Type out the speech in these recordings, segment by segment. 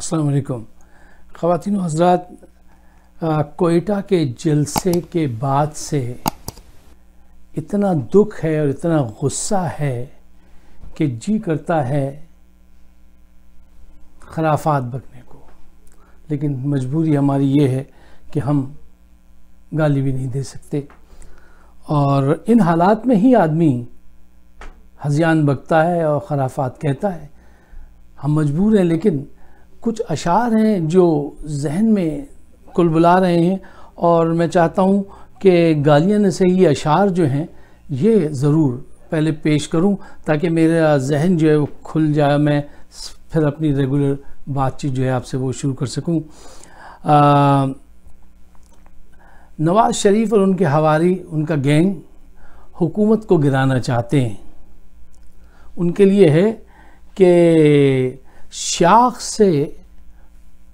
असलकुम ख़वान हजरात कोयटा के जलसे के बाद से इतना दुख है और इतना गुस्सा है कि जी करता है खराफात बकने को लेकिन मजबूरी हमारी ये है कि हम गाली भी नहीं दे सकते और इन हालात में ही आदमी हजियान बकता है और खराफात कहता है हम मजबूर हैं लेकिन कुछ अशार हैं जो जहन में कुलबुला रहे हैं और मैं चाहता हूँ कि गालियन से ये अशार जो हैं ये ज़रूर पहले पेश करूँ ताकि मेरा जहन जो है वो खुल जाए मैं फिर अपनी रेगुलर बातचीत जो है आपसे वो शुरू कर सकूँ नवाज़ शरीफ और उनके हवारी उनका गैंग हुकूमत को गिराना चाहते हैं उनके लिए है कि शाख से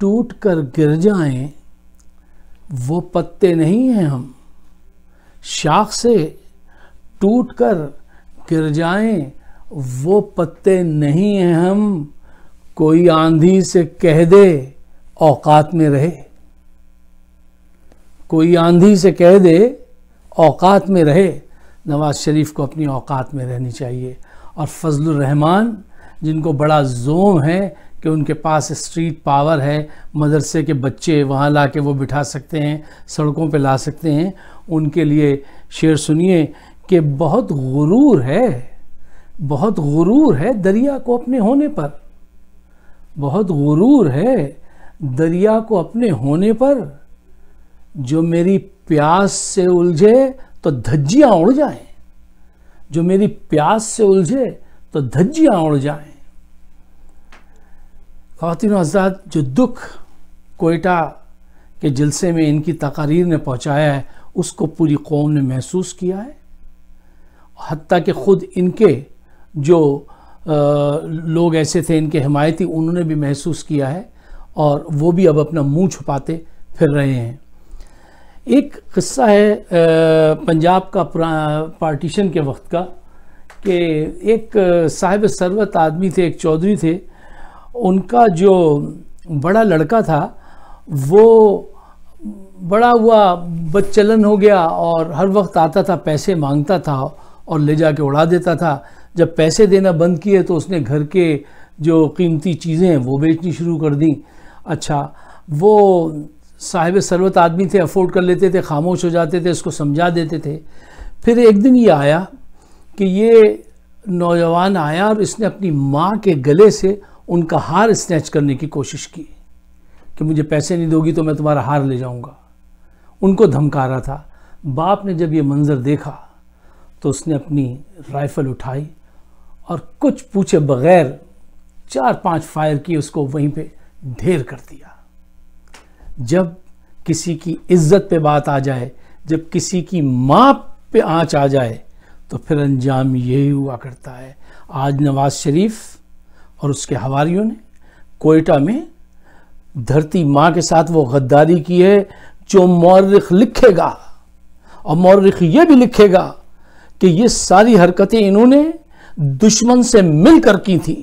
टूट कर गिर जाएं वो पत्ते नहीं हैं हम शाख से टूट कर गिर जाएं वो पत्ते नहीं हैं हम कोई आंधी से कह दे औकात में रहे कोई आंधी से कह दे औकात में रहे नवाज शरीफ को अपनी औकात में रहनी चाहिए और फजल रहमान जिनको बड़ा जोम है कि उनके पास स्ट्रीट पावर है मदरसे के बच्चे वहाँ ला के वो बिठा सकते हैं सड़कों पे ला सकते हैं उनके लिए शेर सुनिए कि बहुत गुरूर है बहुत गुरूर है दरिया को अपने होने पर बहुत गुरूर है दरिया को अपने होने पर जो मेरी प्यास से उलझे तो धज्जियाँ उड़ जाएं जो मेरी प्यास से उलझे तो धज्जियां उड़ जाएं खातिन आज़ाद जो दुख कोयटा के जलसे में इनकी तकारीर ने पहुंचाया है उसको पूरी कौम ने महसूस किया है हती कि ख़ुद इनके जो आ, लोग ऐसे थे इनके हमायती उन्होंने भी महसूस किया है और वो भी अब अपना मुंह छुपाते फिर रहे हैं एक किस्सा है पंजाब का पार्टीशन के वक्त का कि एक साहिब सरवत आदमी थे एक चौधरी थे उनका जो बड़ा लड़का था वो बड़ा हुआ बदचलन हो गया और हर वक्त आता था पैसे मांगता था और ले जा के उड़ा देता था जब पैसे देना बंद किए तो उसने घर के जो कीमती चीज़ें हैं वो बेचनी शुरू कर दी अच्छा वो साहिब सरवत आदमी थे अफोर्ड कर लेते थे खामोश हो जाते थे उसको समझा देते थे फिर एक दिन ये आया कि ये नौजवान आया और इसने अपनी माँ के गले से उनका हार स्नैच करने की कोशिश की कि मुझे पैसे नहीं दोगी तो मैं तुम्हारा हार ले जाऊंगा उनको धमका रहा था बाप ने जब ये मंज़र देखा तो उसने अपनी राइफ़ल उठाई और कुछ पूछे बगैर चार पांच फायर किए उसको वहीं पे ढेर कर दिया जब किसी की इज्जत पे बात आ जाए जब किसी की माँ पे आँच आ जाए तो फिर अंजाम यही हुआ करता है आज नवाज शरीफ और उसके हवारी ने कोयटा में धरती माँ के साथ वो गद्दारी की है जो मौरख लिखेगा और मौरख ये भी लिखेगा कि ये सारी हरकतें इन्होंने दुश्मन से मिलकर की थी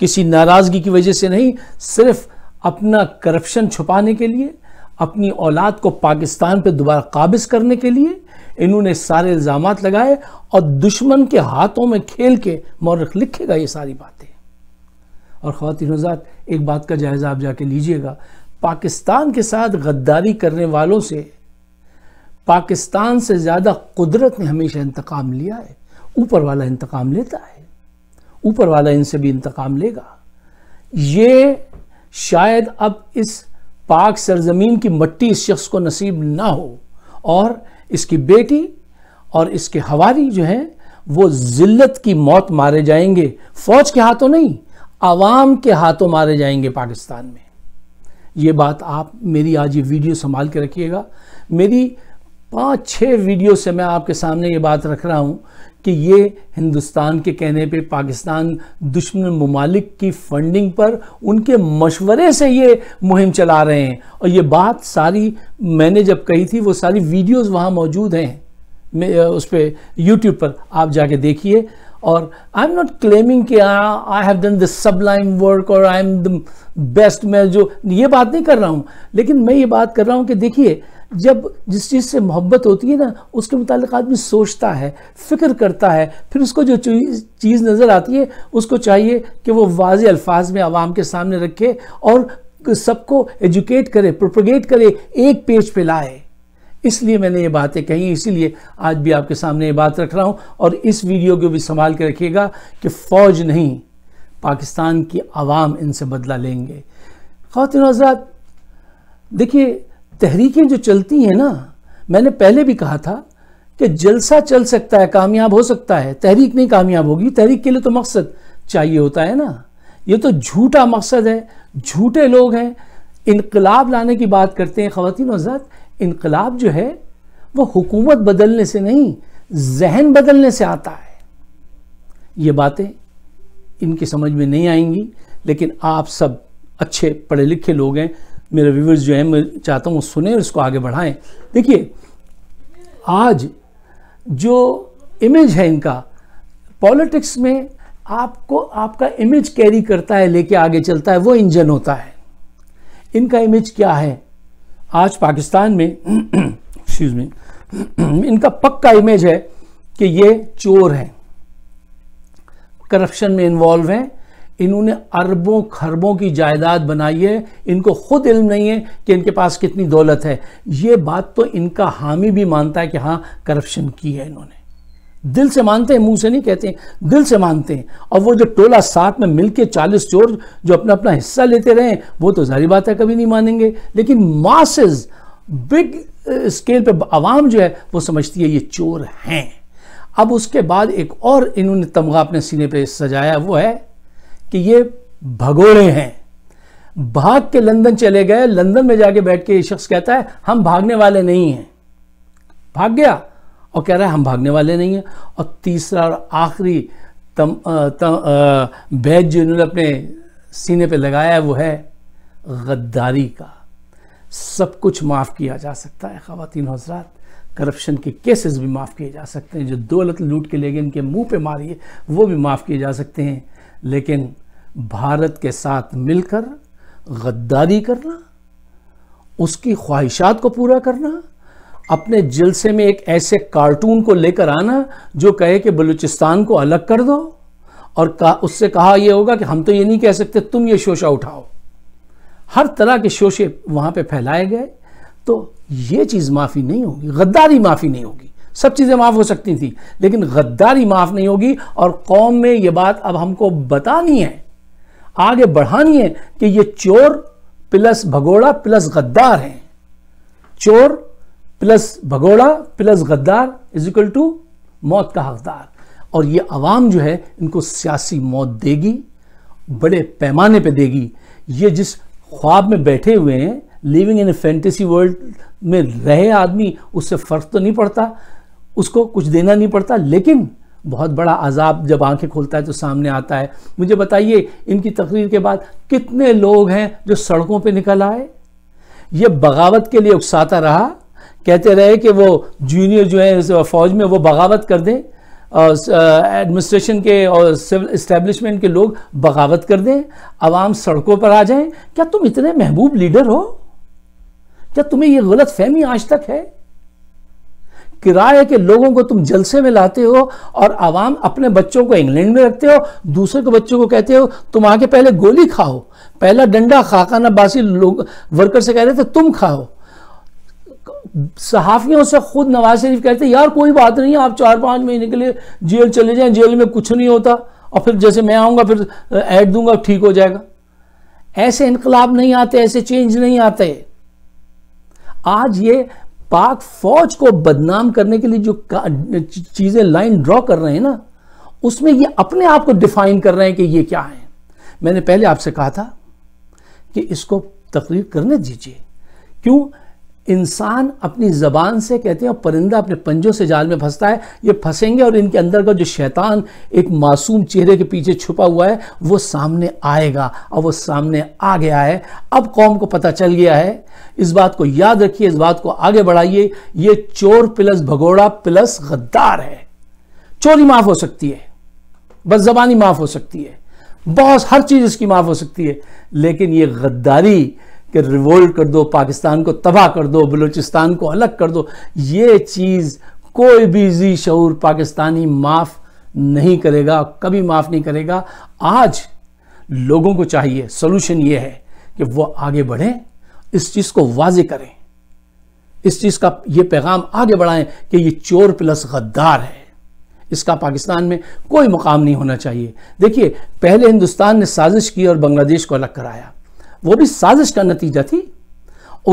किसी नाराज़गी की वजह से नहीं सिर्फ अपना करप्शन छुपाने के लिए अपनी औलाद को पाकिस्तान पर दोबारा काबिज करने के लिए इन्होंने सारे इल्ज़ाम लगाए और दुश्मन के हाथों में खेल के मौरख लिखेगा ये सारी बातें और ख़वान हजार एक बात का जायज़ा आप जाके लीजिएगा पाकिस्तान के साथ गद्दारी करने वालों से पाकिस्तान से ज़्यादा कुदरत ने हमेशा इंतकाम लिया है ऊपर वाला इंतकाम लेता है ऊपर वाला इनसे भी इंतकाम लेगा ये शायद अब इस पाक सरजमीन की मट्टी इस शख्स को नसीब ना हो और इसकी बेटी और इसके हवारी जो हैं वो जिल्लत की मौत मारे जाएंगे फौज के हाथों नहीं आवाम के हाथों मारे जाएंगे पाकिस्तान में ये बात आप मेरी आज ये वीडियो संभाल के रखिएगा मेरी पाँच छः वीडियो से मैं आपके सामने ये बात रख रहा हूँ कि ये हिंदुस्तान के कहने पे पाकिस्तान दुश्मन ममालिक की फंडिंग पर उनके मशवरे से ये मुहिम चला रहे हैं और ये बात सारी मैंने जब कही थी वो सारी वीडियोस वहाँ मौजूद हैं उस पर यूट्यूब पर आप जाके देखिए और आई एम नॉट क्लेमिंग कि I have done the line work और आई एम द बेस्ट मैं जो ये बात नहीं कर रहा हूँ लेकिन मैं ये बात कर रहा हूँ कि देखिए जब जिस चीज़ से मोहब्बत होती है ना उसके मुतालिक आदमी सोचता है फ़िक्र करता है फिर उसको जो चीज़ नज़र आती है उसको चाहिए कि वो वाज अल्फाज में आवाम के सामने रखे और सबको एजुकेट करे प्रोपगेट करे एक पेज पे लाए इसलिए मैंने ये बातें कही इसीलिए आज भी आपके सामने ये बात रख रहा हूँ और इस वीडियो को भी संभाल के रखिएगा कि फ़ौज नहीं पाकिस्तान की आवाम इनसे बदला लेंगे खातिन हजरात देखिए तहरीकें जो चलती हैं ना मैंने पहले भी कहा था कि जलसा चल सकता है कामयाब हो सकता है तहरीक नहीं कामयाब होगी तहरीक के लिए तो मकसद चाहिए होता है ना ये तो झूठा मकसद है झूठे लोग हैं इनकलाब लाने की बात करते हैं ख़वान हजरात इनकलाब जो है वह हुकूमत बदलने से नहीं जहन बदलने से आता है ये बातें इनकी समझ में नहीं आएंगी लेकिन आप सब अच्छे पढ़े लिखे लोग हैं मेरे व्यूवर्स जो है मैं चाहता हूँ सुने और इसको आगे बढ़ाएं देखिए आज जो इमेज है इनका पॉलिटिक्स में आपको आपका इमेज कैरी करता है लेके आगे चलता है वो इंजन होता है इनका इमेज क्या है आज पाकिस्तान में एक्सक्यूज में इनका पक्का इमेज है कि ये चोर हैं करप्शन में इन्वॉल्व हैं इन्होंने अरबों खरबों की जायदाद बनाई है इनको खुद इल्म नहीं है कि इनके पास कितनी दौलत है ये बात तो इनका हामी भी मानता है कि हाँ करप्शन की है इन्होंने दिल से मानते हैं मुंह से नहीं कहते हैं दिल से मानते हैं और वो जो टोला साथ में मिलके चालीस चोर जो अपना अपना हिस्सा लेते रहे वो तो जारी बात है कभी नहीं मानेंगे लेकिन मासेज बिग स्केल पे आवाम जो है वो समझती है ये चोर हैं अब उसके बाद एक और इन्होंने तमगा अपने सीने पे सजाया वो है कि ये भगोड़े हैं भाग के लंदन चले गए लंदन में जाके बैठ के ये शख्स कहता है हम भागने वाले नहीं हैं भाग गया और कह रहा है हम भागने वाले नहीं हैं और तीसरा और आखिरी तम, तम बैज जो इन्होंने अपने सीने पे लगाया है वो है गद्दारी का सब कुछ माफ़ किया जा सकता है खातिन हजरात करप्शन के केसेस भी माफ़ किए जा सकते हैं जो दौलत लूट के ले गए इनके मुंह पे मारिए वो भी माफ़ किए जा सकते हैं लेकिन भारत के साथ मिलकर गद्दारी करना उसकी ख्वाहिशात को पूरा करना अपने जलसे में एक ऐसे कार्टून को लेकर आना जो कहे कि बलूचिस्तान को अलग कर दो और का, उससे कहा यह होगा कि हम तो ये नहीं कह सकते तुम ये शोशा उठाओ हर तरह के शोशे वहां पे फैलाए गए तो ये चीज़ माफ़ी नहीं होगी गद्दारी माफ़ी नहीं होगी सब चीज़ें माफ़ हो सकती थी लेकिन गद्दारी माफ़ नहीं होगी और कौम में ये बात अब हमको बतानी है आगे बढ़ानी है कि ये चोर प्लस भगोड़ा प्लस गद्दार हैं चोर प्लस भगोड़ा प्लस गद्दार इज इक्वल टू मौत का हकदार और ये आवाम जो है इनको सियासी मौत देगी बड़े पैमाने पे देगी ये जिस ख्वाब में बैठे हुए हैं living in a fantasy world में रहे आदमी उससे फ़र्क तो नहीं पड़ता उसको कुछ देना नहीं पड़ता लेकिन बहुत बड़ा अजाब जब आंखें खोलता है तो सामने आता है मुझे बताइए इनकी तकरीर के बाद कितने लोग हैं जो सड़कों पे निकल आए ये बगावत के लिए उकसाता रहा कहते रहे कि वो जूनियर जो है फौज में वो बगावत कर दें एडमिनिस्ट्रेशन के और सिविल इस्टेब्लिशमेंट के लोग बगावत कर दें आवाम सड़कों पर आ जाएं क्या तुम इतने महबूब लीडर हो क्या तुम्हें ये गलत फहमी आज तक है किराए के लोगों को तुम जलसे में लाते हो और आवाम अपने बच्चों को इंग्लैंड में रखते हो दूसरे के बच्चों को कहते हो तुम आके पहले गोली खाओ पहला डंडा खाकाना बासी लोग वर्कर से कह रहे थे तुम खाओ सहाफ़ियों से खुद नवाज शरीफ कहते यार कोई बात नहीं आप चार पांच महीने के लिए जेल चले जाए जेल में कुछ नहीं होता और फिर जैसे मैं आऊंगा फिर ऐड दूंगा ठीक हो जाएगा ऐसे इनकलाब नहीं आते ऐसे चेंज नहीं आते आज ये पाक फौज को बदनाम करने के लिए जो चीज़ें लाइन ड्रॉ कर रहे हैं ना उसमें ये अपने आप को डिफाइन कर रहे हैं कि ये क्या है मैंने पहले आपसे कहा था कि इसको तकरीर करने दीजिए क्यों इंसान अपनी ज़बान से कहते हैं और परिंदा अपने पंजों से जाल में फंसता है ये फंसेंगे और इनके अंदर का जो शैतान एक मासूम चेहरे के पीछे छुपा हुआ है वो सामने आएगा और वो सामने आ गया है अब कौम को पता चल गया है इस बात को याद रखिए इस बात को आगे बढ़ाइए ये चोर प्लस भगोड़ा प्लस गद्दार है चोरी माफ़ हो सकती है बस जबानी माफ़ हो सकती है बहुत हर चीज़ इसकी माफ़ हो सकती है लेकिन ये गद्दारी कि रिवोल्ट कर दो पाकिस्तान को तबाह कर दो बलूचिस्तान को अलग कर दो ये चीज़ कोई भी जी शूर पाकिस्तानी माफ़ नहीं करेगा कभी माफ़ नहीं करेगा आज लोगों को चाहिए सोल्यूशन ये है कि वो आगे बढ़ें इस चीज़ को वाज करें इस चीज़ का ये पैगाम आगे बढ़ाएं कि ये चोर प्लस गद्दार है इसका पाकिस्तान में कोई मुकाम नहीं होना चाहिए देखिए पहले हिंदुस्तान ने साजिश की और बांग्लादेश को अलग कराया वो भी साजिश का नतीजा थी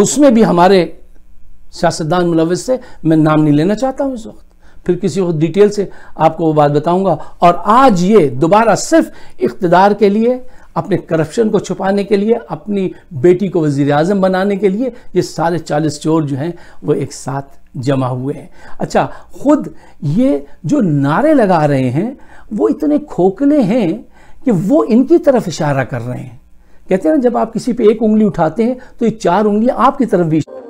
उसमें भी हमारे सियासतदान मुलविस से मैं नाम नहीं लेना चाहता हूँ इस वक्त फिर किसी और डिटेल से आपको वो बात बताऊंगा और आज ये दोबारा सिर्फ इकतदार के लिए अपने करप्शन को छुपाने के लिए अपनी बेटी को वज़ी अजम बनाने के लिए ये सारे चालीस चोर जो हैं वो एक साथ जमा हुए हैं अच्छा खुद ये जो नारे लगा रहे हैं वो इतने खोखले हैं कि वो इनकी तरफ इशारा कर रहे हैं कहते हैं ना जब आप किसी पे एक उंगली उठाते हैं तो ये चार उंगलियां आपकी तरफ भी